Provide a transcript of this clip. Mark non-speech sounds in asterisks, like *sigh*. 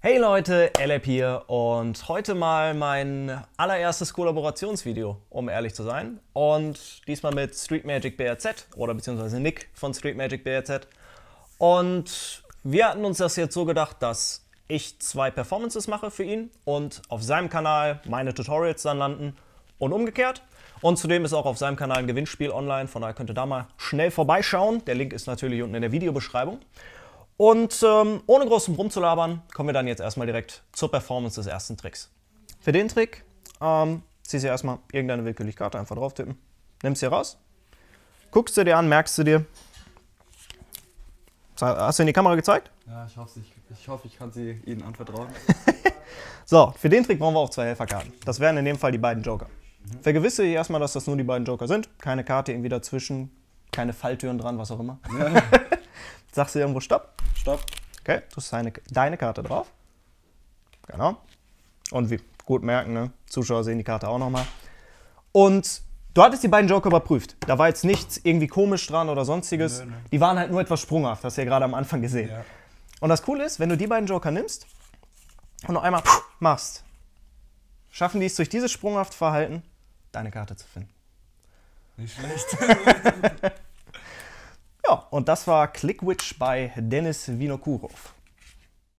Hey Leute, LAP hier und heute mal mein allererstes Kollaborationsvideo, um ehrlich zu sein. Und diesmal mit Street Magic BRZ oder beziehungsweise Nick von Street Magic BRZ. Und wir hatten uns das jetzt so gedacht, dass ich zwei Performances mache für ihn und auf seinem Kanal meine Tutorials dann landen und umgekehrt. Und zudem ist auch auf seinem Kanal ein Gewinnspiel online, von daher könnt ihr da mal schnell vorbeischauen. Der Link ist natürlich unten in der Videobeschreibung. Und ähm, ohne großen Rumzulabern kommen wir dann jetzt erstmal direkt zur Performance des ersten Tricks. Für den Trick ähm, ziehst du erstmal irgendeine willkürliche Karte einfach drauf tippen, nimmst sie raus, guckst du dir an, merkst du dir. Hast du in die Kamera gezeigt? Ja, ich hoffe, ich, ich, hoffe, ich kann sie Ihnen anvertrauen. *laughs* so, für den Trick brauchen wir auch zwei Helferkarten. Das wären in dem Fall die beiden Joker. Mhm. Vergewissere dich erstmal, dass das nur die beiden Joker sind. Keine Karte irgendwie dazwischen, keine Falltüren dran, was auch immer. Ja. *laughs* Sagst du irgendwo Stopp? Stopp. Okay, du hast deine, deine Karte drauf. Genau. Und wie gut merken, ne? Zuschauer sehen die Karte auch nochmal. Und du hattest die beiden Joker überprüft. Da war jetzt nichts irgendwie komisch dran oder sonstiges. Nö, nö. Die waren halt nur etwas sprunghaft, hast du ja gerade am Anfang gesehen. Ja. Und das Coole ist, wenn du die beiden Joker nimmst und noch einmal machst, schaffen die es durch dieses sprunghaft Verhalten deine Karte zu finden. Nicht schlecht. *laughs* *laughs* ja, und das war Clickwitch bei Dennis Vinokurov.